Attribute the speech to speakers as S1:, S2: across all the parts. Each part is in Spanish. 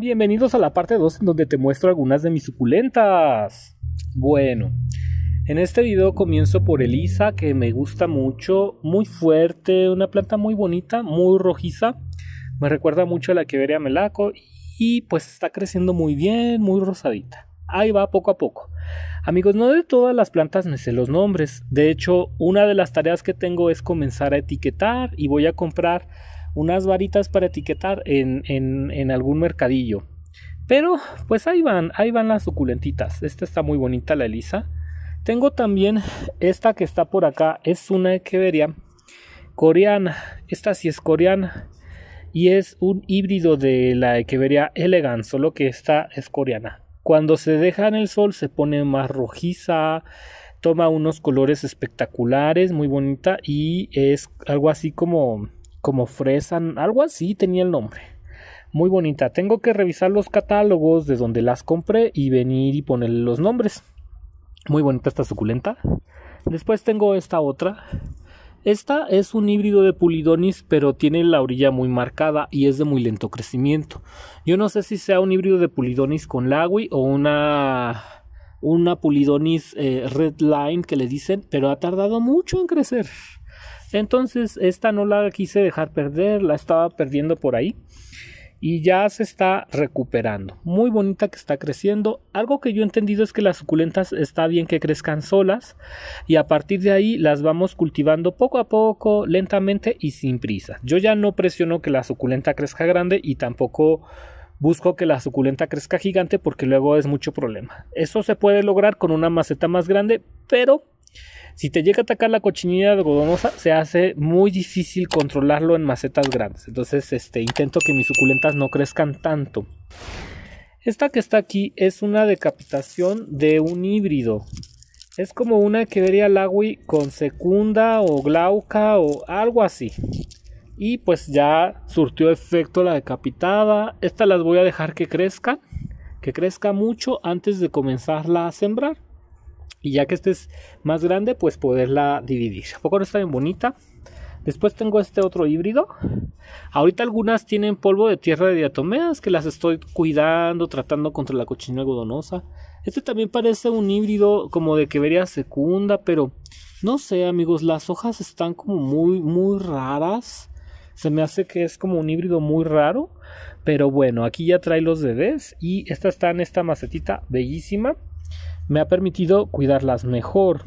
S1: Bienvenidos a la parte 2 en donde te muestro algunas de mis suculentas. Bueno, en este video comienzo por elisa que me gusta mucho, muy fuerte, una planta muy bonita, muy rojiza. Me recuerda mucho a la vería melaco y pues está creciendo muy bien, muy rosadita. Ahí va poco a poco. Amigos, no de todas las plantas me sé los nombres. De hecho, una de las tareas que tengo es comenzar a etiquetar y voy a comprar unas varitas para etiquetar en, algún mercadillo. Pero pues ahí van, ahí van las suculentitas. Esta está muy bonita, la Elisa. Tengo también esta que está por acá, es una echeveria coreana. Esta sí es coreana y es un híbrido de la echeveria elegant, solo que esta es coreana. Cuando se deja en el sol se pone más rojiza, toma unos colores espectaculares, muy bonita y es algo así como como Fresan, algo así tenía el nombre. Muy bonita. Tengo que revisar los catálogos de donde las compré y venir y ponerle los nombres. Muy bonita esta suculenta. Después tengo esta otra. Esta es un híbrido de pulidonis, pero tiene la orilla muy marcada y es de muy lento crecimiento. Yo no sé si sea un híbrido de pulidonis con lagui o una una pulidonis eh, red line que le dicen, pero ha tardado mucho en crecer. Entonces, esta no la quise dejar perder, la estaba perdiendo por ahí. Y ya se está recuperando. Muy bonita que está creciendo. Algo que yo he entendido es que las suculentas está bien que crezcan solas. Y a partir de ahí las vamos cultivando poco a poco, lentamente y sin prisa. Yo ya no presiono que la suculenta crezca grande y tampoco busco que la suculenta crezca gigante porque luego es mucho problema. Eso se puede lograr con una maceta más grande, pero si te llega a atacar la cochinilla algodonosa, se hace muy difícil controlarlo en macetas grandes. Entonces, este, intento que mis suculentas no crezcan tanto. Esta que está aquí es una decapitación de un híbrido. Es como una que vería la lagui con secunda o glauca o algo así. Y pues ya surtió efecto la decapitada. Esta las voy a dejar que crezcan, que crezca mucho antes de comenzarla a sembrar. Y ya que este es más grande, pues poderla dividir. ¿A poco no está bien bonita? Después tengo este otro híbrido. Ahorita algunas tienen polvo de tierra de diatomeas que las estoy cuidando, tratando contra la cochinilla algodonosa. Este también parece un híbrido como de que vería secunda, pero no sé, amigos, las hojas están como muy, muy raras. Se me hace que es como un híbrido muy raro. Pero bueno, aquí ya trae los bebés. Y esta está en esta macetita bellísima me ha permitido cuidarlas mejor.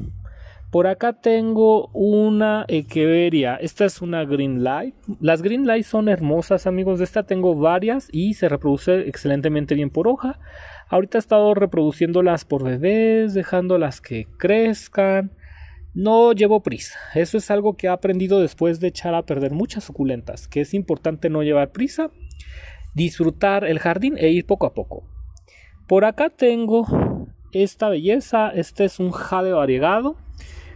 S1: Por acá tengo una Echeveria. Esta es una Green Light. Las Green Light son hermosas, amigos. De esta tengo varias y se reproduce excelentemente bien por hoja. Ahorita he estado reproduciéndolas por bebés, dejándolas que crezcan. No llevo prisa. Eso es algo que he aprendido después de echar a perder muchas suculentas, que es importante no llevar prisa, disfrutar el jardín e ir poco a poco. Por acá tengo esta belleza. Este es un jade variegado.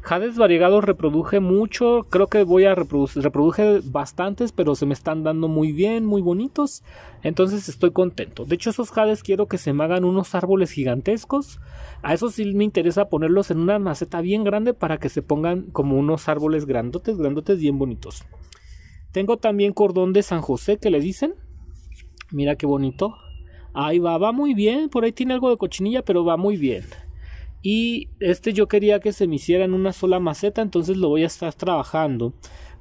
S1: Jades variegados reproduje mucho, creo que voy a reproducir, reproduje bastantes, pero se me están dando muy bien, muy bonitos, entonces estoy contento. De hecho, esos jades quiero que se me hagan unos árboles gigantescos, a eso sí me interesa ponerlos en una maceta bien grande para que se pongan como unos árboles grandotes, grandotes, bien bonitos. Tengo también cordón de San José que le dicen, mira qué bonito, Ahí va, va muy bien, por ahí tiene algo de cochinilla, pero va muy bien. Y este yo quería que se me hiciera en una sola maceta, entonces lo voy a estar trabajando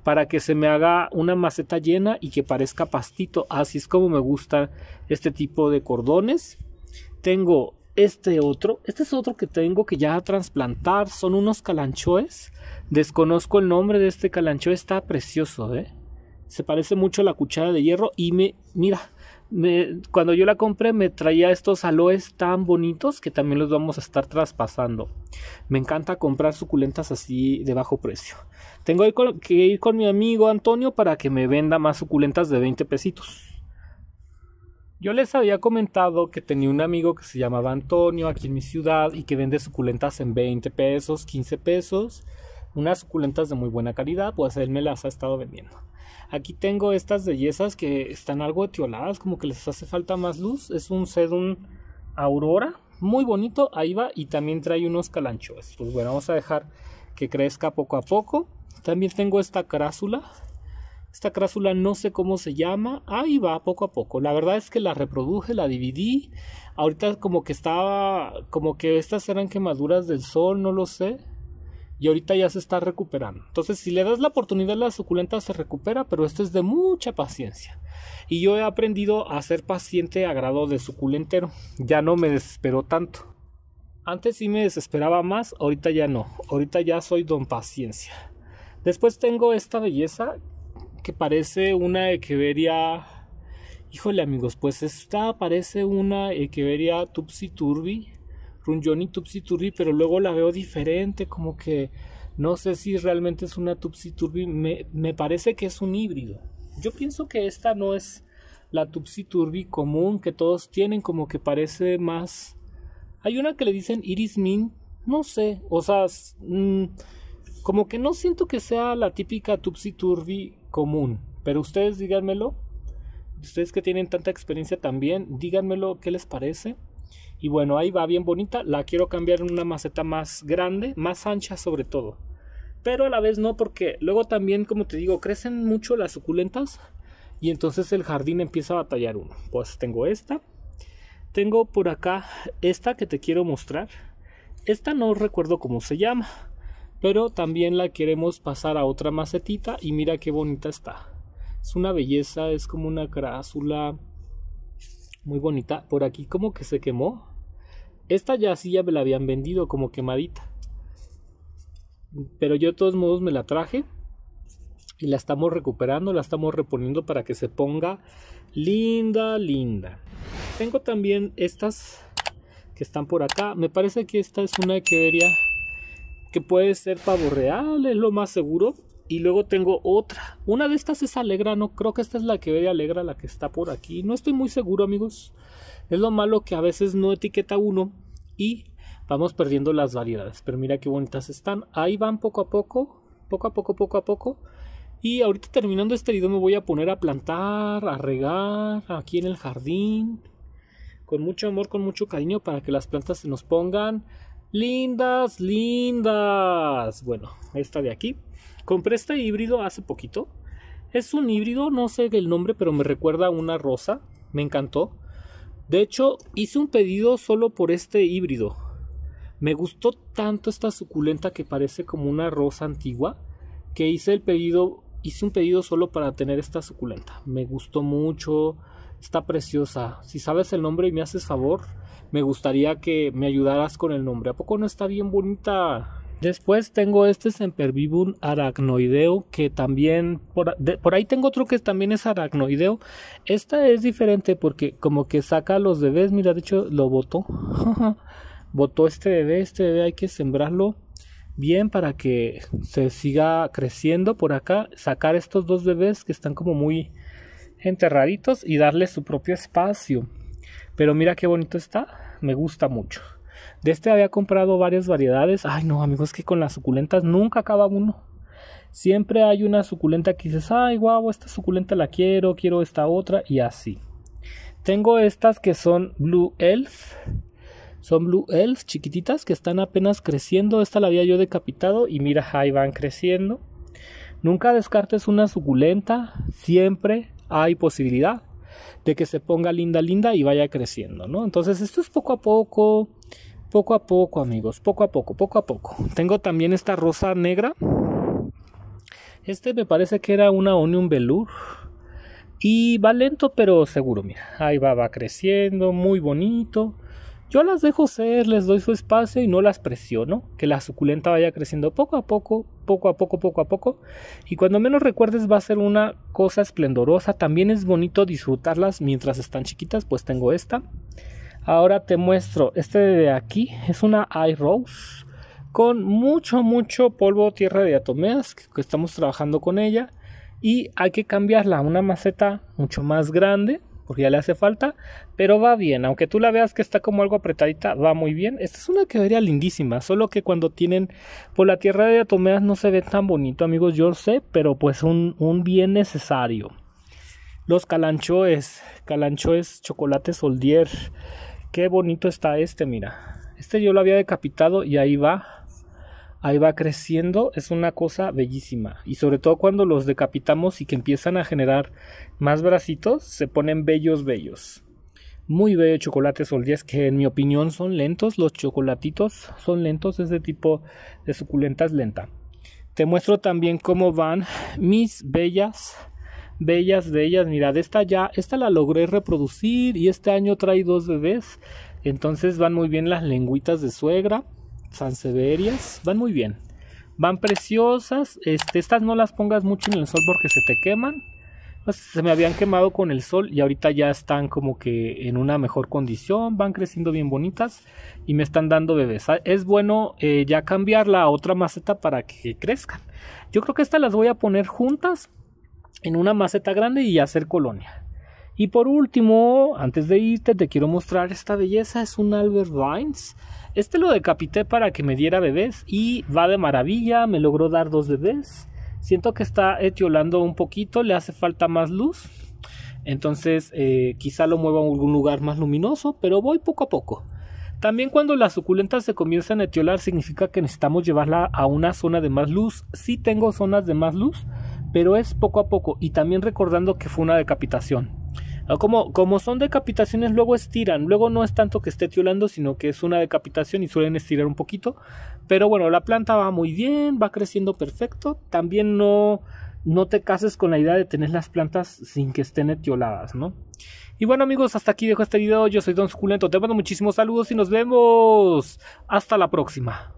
S1: para que se me haga una maceta llena y que parezca pastito. Así es como me gusta este tipo de cordones. Tengo este otro, este es otro que tengo que ya trasplantar, son unos calanchoes. Desconozco el nombre de este calanchoe, está precioso, ¿eh? Se parece mucho a la cuchara de hierro y me, mira, me, cuando yo la compré me traía estos aloes tan bonitos que también los vamos a estar traspasando. Me encanta comprar suculentas así de bajo precio. Tengo que ir con mi amigo Antonio para que me venda más suculentas de 20 pesitos. Yo les había comentado que tenía un amigo que se llamaba Antonio aquí en mi ciudad y que vende suculentas en 20 pesos, 15 pesos unas suculentas de muy buena calidad, pues él me las ha estado vendiendo. Aquí tengo estas bellezas que están algo etioladas, como que les hace falta más luz. Es un sedum aurora, muy bonito, ahí va. Y también trae unos calanchoes. Pues bueno, vamos a dejar que crezca poco a poco. También tengo esta crásula. Esta crásula no sé cómo se llama. Ahí va, poco a poco. La verdad es que la reproduje, la dividí. Ahorita como que estaba, como que estas eran quemaduras del sol, no lo sé y ahorita ya se está recuperando. Entonces, si le das la oportunidad a la suculenta se recupera, pero esto es de mucha paciencia. Y yo he aprendido a ser paciente a grado de suculentero. Ya no me desespero tanto. Antes sí me desesperaba más, ahorita ya no. Ahorita ya soy don paciencia. Después tengo esta belleza que parece una echeveria. Híjole amigos, pues esta parece una echeveria tupsiturbi turbi un Johnny Tupsi Turbi pero luego la veo diferente, como que no sé si realmente es una Tupsi Turbi, me, parece que es un híbrido. Yo pienso que esta no es la Tupsi Turbi común que todos tienen, como que parece más... Hay una que le dicen Iris Min, no sé, o sea, mm, como que no siento que sea la típica Tupsi Turbi común, pero ustedes díganmelo, ustedes que tienen tanta experiencia también, díganmelo qué les parece. Y bueno, ahí va bien bonita. La quiero cambiar en una maceta más grande, más ancha sobre todo. Pero a la vez no, porque luego también, como te digo, crecen mucho las suculentas. Y entonces el jardín empieza a batallar uno. Pues tengo esta. Tengo por acá esta que te quiero mostrar. Esta no recuerdo cómo se llama. Pero también la queremos pasar a otra macetita. Y mira qué bonita está. Es una belleza, es como una crásula muy bonita. Por aquí como que se quemó. Esta ya sí ya me la habían vendido como quemadita. Pero yo de todos modos me la traje. Y la estamos recuperando, la estamos reponiendo para que se ponga linda, linda. Tengo también estas que están por acá. Me parece que esta es una que debería... Que puede ser pavo real, es lo más seguro. Y luego tengo otra. Una de estas es Alegra, no creo que esta es la que ve de Alegra, la que está por aquí. No estoy muy seguro, amigos. Es lo malo que a veces no etiqueta uno y vamos perdiendo las variedades. Pero mira qué bonitas están. Ahí van poco a poco, poco a poco, poco a poco. Y ahorita terminando este video me voy a poner a plantar, a regar aquí en el jardín. Con mucho amor, con mucho cariño para que las plantas se nos pongan Lindas, lindas. Bueno, esta de aquí. Compré este híbrido hace poquito. Es un híbrido, no sé el nombre, pero me recuerda a una rosa. Me encantó. De hecho, hice un pedido solo por este híbrido. Me gustó tanto esta suculenta que parece como una rosa antigua que hice el pedido, hice un pedido solo para tener esta suculenta. Me gustó mucho, está preciosa. Si sabes el nombre y me haces favor, me gustaría que me ayudaras con el nombre. ¿A poco no está bien bonita? Después tengo este Sempervivum aracnoideo, que también, por, ahí tengo otro que también es aracnoideo. Esta es diferente porque como que saca los bebés, mira, de hecho lo botó. botó este bebé, este bebé hay que sembrarlo bien para que se siga creciendo por acá. Sacar estos dos bebés que están como muy enterraditos y darle su propio espacio. Pero mira qué bonito está, me gusta mucho. De este había comprado varias variedades. Ay, no, amigos, que con las suculentas nunca acaba uno. Siempre hay una suculenta que dices, ay, guau, esta suculenta la quiero, quiero esta otra, y así. Tengo estas que son Blue Elf. Son Blue Elf chiquititas que están apenas creciendo. Esta la había yo decapitado y mira, ahí van creciendo. Nunca descartes una suculenta. Siempre hay posibilidad de que se ponga linda, linda y vaya creciendo, ¿no? Entonces esto es poco a poco, poco a poco, amigos, poco a poco, poco a poco. Tengo también esta rosa negra. Este me parece que era una Onion Velour. Y va lento pero seguro, mira. Ahí va, va creciendo, muy bonito. Yo las dejo ser, les doy su espacio y no las presiono, que la suculenta vaya creciendo poco a poco, poco a poco, poco a poco. Y cuando menos recuerdes va a ser una cosa esplendorosa. También es bonito disfrutarlas mientras están chiquitas, pues tengo esta. Ahora te muestro, este de aquí es una rose con mucho, mucho polvo tierra de atomeas que estamos trabajando con ella. Y hay que cambiarla a una maceta mucho más grande, porque ya le hace falta, pero va bien, aunque tú la veas que está como algo apretadita, va muy bien. Esta es una que vería lindísima, solo que cuando tienen por pues, la tierra de Atomeas no se ve tan bonito, amigos, yo sé, pero pues un, un bien necesario. Los calanchoes, calanchoes chocolate soldier. Qué bonito está este, mira. Este yo lo había decapitado y ahí va ahí va creciendo, es una cosa bellísima. Y sobre todo cuando los decapitamos y que empiezan a generar más bracitos, se ponen bellos, bellos. Muy bello chocolates soldías que en mi opinión son lentos, los chocolatitos son lentos, ese tipo de suculentas lenta. Te muestro también cómo van mis bellas bellas, bellas. Mirad, esta ya, esta la logré reproducir y este año trae dos bebés. Entonces van muy bien las lengüitas de suegra sanseverias, van muy bien. Van preciosas. Este, estas no las pongas mucho en el sol porque se te queman. se me habían quemado con el sol y ahorita ya están como que en una mejor condición, van creciendo bien bonitas y me están dando bebés. Ah, es bueno eh, ya cambiarla a otra maceta para que crezcan. Yo creo que estas las voy a poner juntas en una maceta grande y hacer colonia. Y por último, antes de irte, te quiero mostrar esta belleza. Es un Albert Vines. Este lo decapité para que me diera bebés y va de maravilla, me logró dar dos bebés. Siento que está etiolando un poquito, le hace falta más luz. Entonces eh, quizá lo mueva a algún lugar más luminoso, pero voy poco a poco. También cuando las suculentas se comienzan a etiolar significa que necesitamos llevarla a una zona de más luz. Sí tengo zonas de más luz, pero es poco a poco y también recordando que fue una decapitación. Ah, como, como son decapitaciones, luego estiran. Luego no es tanto que esté tiolando, sino que es una decapitación y suelen estirar un poquito. Pero bueno, la planta va muy bien, va creciendo perfecto. También no, no te cases con la idea de tener las plantas sin que estén etioladas, ¿no? Y bueno amigos, hasta aquí dejo este video. Yo soy Don Suculento. Te mando muchísimos saludos y nos vemos. Hasta la próxima.